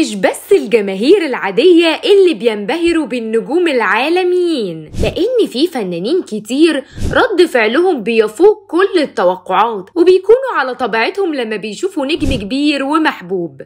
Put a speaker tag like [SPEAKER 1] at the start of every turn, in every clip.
[SPEAKER 1] مش بس الجماهير العادية اللي بينبهروا بالنجوم العالميين لأن في فنانين كتير رد فعلهم بيفوق كل التوقعات وبيكونوا على طبيعتهم لما بيشوفوا نجم كبير ومحبوب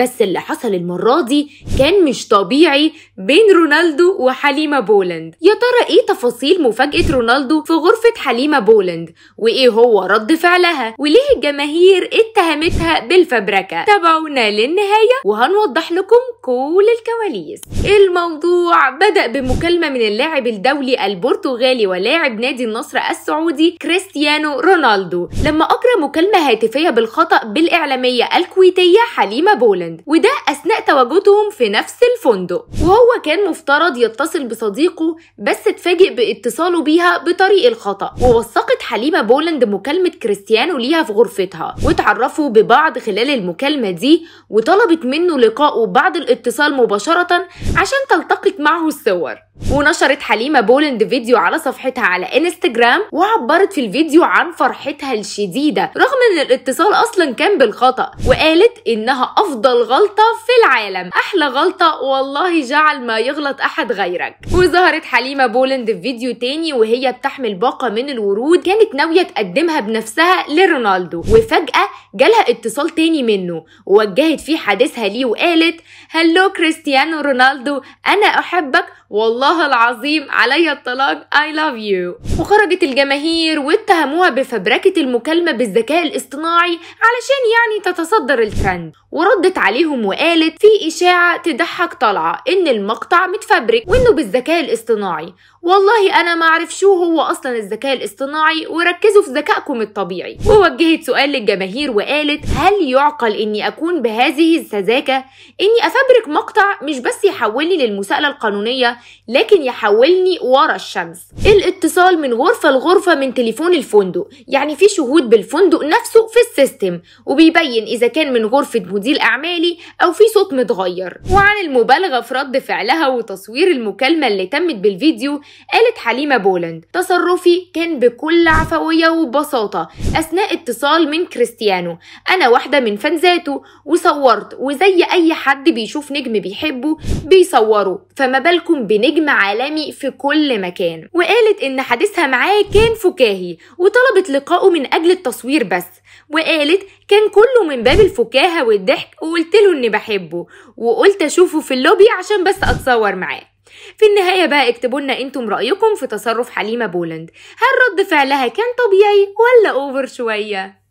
[SPEAKER 1] بس اللي حصل المرة دي كان مش طبيعي بين رونالدو وحليمة بولند يا ترى ايه تفاصيل مفاجأة رونالدو في غرفة حليمة بولند وايه هو رد فعلها وليه الجماهير اتهمتها بالفبركة تابعونا للنهاية وهنوضح لكم كل الكواليس الموضوع بدأ بمكالمة من اللاعب الدولي البرتغالي ولاعب نادي النصر السعودي كريستيانو رونالدو لما أجرى مكالمة هاتفية بالخطأ بالإعلامية الكويتية حليمة بولند وده أثناء تواجدهم في نفس الفندق وهو هو كان مفترض يتصل بصديقه بس اتفاجئ باتصاله بيها بطريق الخطأ ووثقت حليمة بولند مكالمة كريستيانو ليها في غرفتها واتعرفوا ببعض خلال المكالمة دي وطلبت منه لقائه بعد الاتصال مباشرة عشان تلتقط معه الصور ونشرت حليمه بولند فيديو على صفحتها على انستجرام وعبرت في الفيديو عن فرحتها الشديده رغم ان الاتصال اصلا كان بالخطا وقالت انها افضل غلطه في العالم احلى غلطه والله جعل ما يغلط احد غيرك وظهرت حليمه بولند في فيديو تاني وهي بتحمل باقه من الورود كانت ناويه تقدمها بنفسها لرونالدو وفجاه جالها اتصال تاني منه ووجهت فيه حديثها ليه وقالت هلو كريستيانو رونالدو انا احبك والله العظيم عليا الطلاق I love you وخرجت الجماهير واتهموها بفبركه المكالمه بالذكاء الاصطناعي علشان يعني تتصدر الترند وردت عليهم وقالت في اشاعه تضحك طالعه ان المقطع متفبرك وانه بالذكاء الاصطناعي والله انا ما اعرف شو هو اصلا الذكاء الاصطناعي وركزوا في ذكائكم الطبيعي ووجهت سؤال للجماهير وقالت هل يعقل اني اكون بهذه السذاجه اني افبرك مقطع مش بس يحولني للمساءله القانونيه لكن يحولني ورا الشمس الاتصال من غرفه لغرفه من تليفون الفندق يعني في شهود بالفندق نفسه في السيستم وبيبين اذا كان من غرفه مدير اعمالي او في صوت متغير وعن المبالغه في رد فعلها وتصوير المكالمه اللي تمت بالفيديو قالت حليمة بولند تصرفي كان بكل عفوية وبساطة أثناء اتصال من كريستيانو أنا واحدة من فانزاته وصورت وزي أي حد بيشوف نجم بيحبه بيصوره فما بالكم بنجم عالمي في كل مكان وقالت إن حديثها معاه كان فكاهي وطلبت لقائه من أجل التصوير بس وقالت كان كله من باب الفكاهة والضحك وقلت له إني بحبه وقلت أشوفه في اللوبي عشان بس أتصور معاه في النهاية بقى اكتبوا لنا انتم رأيكم في تصرف حليمة بولند هل رد فعلها كان طبيعي ولا اوفر شوية